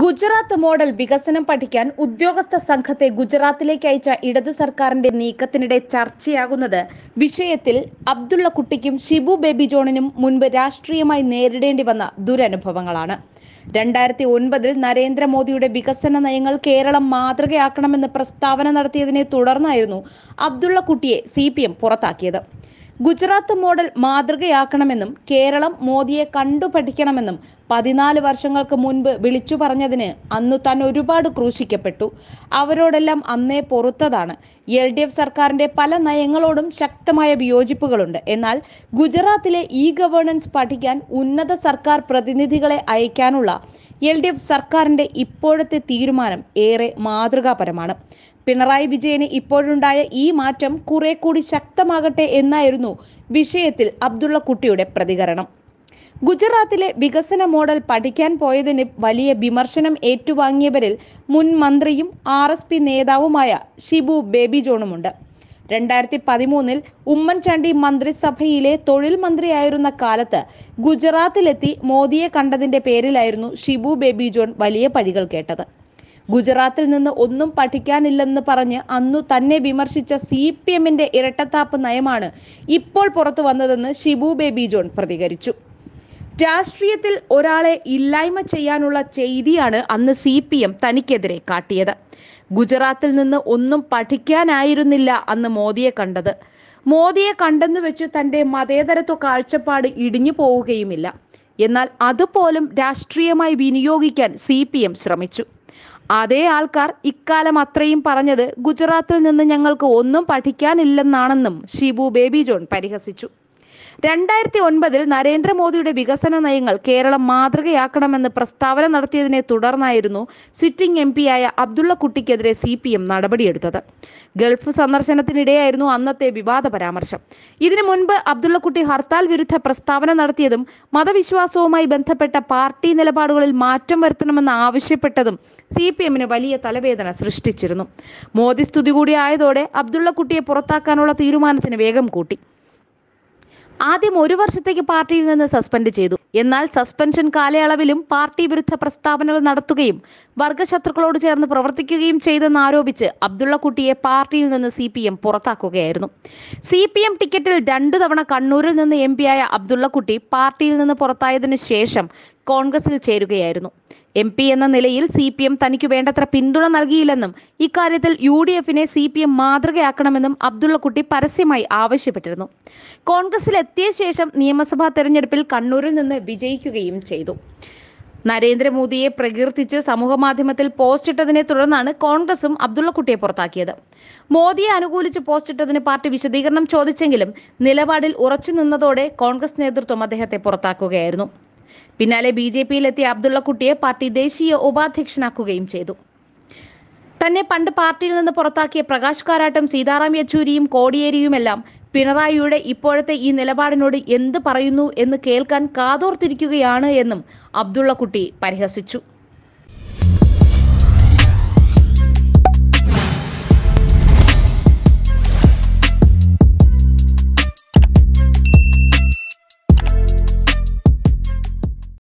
Gujarat model വികസനം പഠിക്കാൻ ഉദ്യോഗസ്ഥ സംഘത്തെ ഗുജറാത്തിലേക്ക് അയച്ച ഇടതു സർക്കാരിന്റെ നീക്കത്തിനിടെ ചർച്ചയാകുന്നത് വിഷയത്തിൽ അബ്ദുള്ള കുട്ടിക്കും ഷിബു ബേബി ജോണിനും മുൻപ് രാഷ്ട്രീയമായി നേരിടേണ്ടി വന്ന ദുരനുഭവങ്ങളാണ് രണ്ടായിരത്തി ഒൻപതിൽ നരേന്ദ്രമോദിയുടെ വികസന നയങ്ങൾ കേരളം മാതൃകയാക്കണമെന്ന് പ്രസ്താവന നടത്തിയതിനെ തുടർന്നായിരുന്നു അബ്ദുള്ള കുട്ടിയെ സി പുറത്താക്കിയത് ഗുജറാത്ത് മോഡൽ മാതൃകയാക്കണമെന്നും കേരളം മോദിയെ കണ്ടു പഠിക്കണമെന്നും പതിനാല് വർഷങ്ങൾക്ക് മുൻപ് വിളിച്ചു പറഞ്ഞതിന് അന്ന് താൻ ഒരുപാട് ക്രൂശിക്കപ്പെട്ടു അവരോടെല്ലാം അന്നേ പുറത്തതാണ് എൽ ഡി എഫ് സർക്കാരിന്റെ പല നയങ്ങളോടും ശക്തമായ വിയോജിപ്പുകളുണ്ട് എന്നാൽ ഗുജറാത്തിലെ ഇ ഗവേണൻസ് പഠിക്കാൻ ഉന്നത സർക്കാർ പ്രതിനിധികളെ അയക്കാനുള്ള എൽ ഡി എഫ് സർക്കാരിന്റെ ഇപ്പോഴത്തെ തീരുമാനം ഏറെ മാതൃകാപരമാണ് പിണറായി വിജയന് ഇപ്പോഴുണ്ടായ ഈ മാറ്റം കുറെ കൂടി ശക്തമാകട്ടെ എന്നായിരുന്നു വിഷയത്തിൽ കുട്ടിയുടെ പ്രതികരണം ഗുജറാത്തിലെ വികസന മോഡൽ പഠിക്കാൻ പോയതിന് വലിയ വിമർശനം ഏറ്റുവാങ്ങിയവരിൽ മുൻ മന്ത്രിയും ആർ എസ് പി നേതാവുമായ ഷിബു ബേബി ജോണുമുണ്ട് രണ്ടായിരത്തി പതിമൂന്നിൽ ഉമ്മൻചാണ്ടി മന്ത്രിസഭയിലെ തൊഴിൽ മന്ത്രിയായിരുന്ന കാലത്ത് ഗുജറാത്തിലെത്തി മോദിയെ കണ്ടതിന്റെ പേരിലായിരുന്നു ഷിബു ബേബി ജോൺ വലിയ പഴികൾ കേട്ടത് ഗുജറാത്തിൽ നിന്ന് ഒന്നും പഠിക്കാനില്ലെന്ന് പറഞ്ഞ് അന്നു തന്നെ വിമർശിച്ച സി പി എമ്മിന്റെ ഇരട്ടത്താപ്പ് നയമാണ് ഇപ്പോൾ പുറത്തു വന്നതെന്ന് ഷിബു ബേബി ജോൺ പ്രതികരിച്ചു രാഷ്ട്രീയത്തിൽ ഒരാളെ ഇല്ലായ്മ ചെയ്യാനുള്ള ചെയ്തിയാണ് അന്ന് സി പി എം തനിക്കെതിരെ കാട്ടിയത് ഗുജറാത്തിൽ നിന്ന് ഒന്നും പഠിക്കാനായിരുന്നില്ല അന്ന് മോദിയെ കണ്ടത് മോദിയെ കണ്ടെന്നു വെച്ച് തന്റെ മതേതരത്വ കാഴ്ചപ്പാട് ഇടിഞ്ഞു പോവുകയുമില്ല എന്നാൽ അതുപോലും രാഷ്ട്രീയമായി വിനിയോഗിക്കാൻ സി പി എം ശ്രമിച്ചു അതേ ആൾക്കാർ ഇക്കാലം അത്രയും പറഞ്ഞത് ഗുജറാത്തിൽ നിന്ന് ഞങ്ങൾക്ക് ഒന്നും പഠിക്കാനില്ലെന്നാണെന്നും ഷിബു ബേബി ജോൺ പരിഹസിച്ചു രണ്ടായിരത്തി ഒൻപതിൽ നരേന്ദ്രമോദിയുടെ വികസന നയങ്ങൾ കേരളം മാതൃകയാക്കണമെന്ന് പ്രസ്താവന നടത്തിയതിനെ തുടർന്നായിരുന്നു സിറ്റിംഗ് എം പിയായ അബ്ദുള്ള കുട്ടിക്കെതിരെ സി പി എം നടപടിയെടുത്തത് ഗൾഫ് സന്ദർശനത്തിനിടെയായിരുന്നു അന്നത്തെ വിവാദ പരാമർശം ഇതിനു മുൻപ് അബ്ദുള്ളക്കുട്ടി ഹർത്താൽ വിരുദ്ധ പ്രസ്താവന നടത്തിയതും മതവിശ്വാസവുമായി ബന്ധപ്പെട്ട പാർട്ടി നിലപാടുകളിൽ മാറ്റം വരുത്തണമെന്ന് ആവശ്യപ്പെട്ടതും സി പി എമ്മിന് വലിയ തലവേദന സൃഷ്ടിച്ചിരുന്നു മോദി സ്തുതി കൂടി ആയതോടെ അബ്ദുള്ളക്കുട്ടിയെ പുറത്താക്കാനുള്ള തീരുമാനത്തിന് വേഗം കൂട്ടി ആദ്യം ഒരു വർഷത്തേക്ക് പാർട്ടിയിൽ നിന്ന് സസ്പെൻഡ് ചെയ്തു എന്നാൽ സസ്പെൻഷൻ കാലയളവിലും പാർട്ടി വിരുദ്ധ പ്രസ്താവനകൾ നടത്തുകയും വർഗശത്രുക്കളോട് ചേർന്ന് പ്രവർത്തിക്കുകയും ചെയ്തെന്നാരോപിച്ച് അബ്ദുള്ളക്കുട്ടിയെ പാർട്ടിയിൽ നിന്ന് സി പി എം പുറത്താക്കുകയായിരുന്നു സി പി എം ടിക്കറ്റിൽ രണ്ടു തവണ കണ്ണൂരിൽ നിന്ന് എം പിയായ അബ്ദുള്ളക്കുട്ടി പാർട്ടിയിൽ നിന്ന് പുറത്തായതിനു ശേഷം കോൺഗ്രസിൽ ചേരുകയായിരുന്നു എം പി എന്ന നിലയിൽ സി പി എം തനിക്ക് വേണ്ടത്ര പിന്തുണ നൽകിയില്ലെന്നും ഇക്കാര്യത്തിൽ യു ഡി എഫിനെ സി പി എം മാതൃകയാക്കണമെന്നും അബ്ദുള്ളക്കുട്ടി പരസ്യമായി ആവശ്യപ്പെട്ടിരുന്നു കോൺഗ്രസിലെത്തിയ ശേഷം നിയമസഭാ തെരഞ്ഞെടുപ്പിൽ കണ്ണൂരിൽ നിന്ന് വിജയിക്കുകയും ചെയ്തു നരേന്ദ്രമോദിയെ പ്രകീർത്തിച്ച് സമൂഹമാധ്യമത്തിൽ പോസ്റ്റ് ഇട്ടതിനെ തുടർന്നാണ് കോൺഗ്രസും അബ്ദുള്ളക്കുട്ടിയെ പുറത്താക്കിയത് മോദിയെ അനുകൂലിച്ച് പോസ്റ്റ് ഇട്ടതിന് പാർട്ടി വിശദീകരണം ചോദിച്ചെങ്കിലും നിലപാടിൽ ഉറച്ചു നിന്നതോടെ കോൺഗ്രസ് നേതൃത്വം അദ്ദേഹത്തെ പുറത്താക്കുകയായിരുന്നു പിന്നാലെ ബി ജെ പിയിലെത്തിയ അബ്ദുള്ളക്കുട്ടിയെ പാർട്ടി ദേശീയ ഉപാധ്യക്ഷനാക്കുകയും ചെയ്തു തന്നെ പണ്ട് പാർട്ടിയിൽ നിന്ന് പുറത്താക്കിയ പ്രകാശ് കാരാട്ടും സീതാറാം യെച്ചൂരിയും കോടിയേരിയുമെല്ലാം പിണറായിയുടെ ഇപ്പോഴത്തെ ഈ നിലപാടിനോട് എന്ത് പറയുന്നു എന്ന് കേൾക്കാൻ കാതോർത്തിരിക്കുകയാണ് എന്നും അബ്ദുള്ളക്കുട്ടി പരിഹസിച്ചു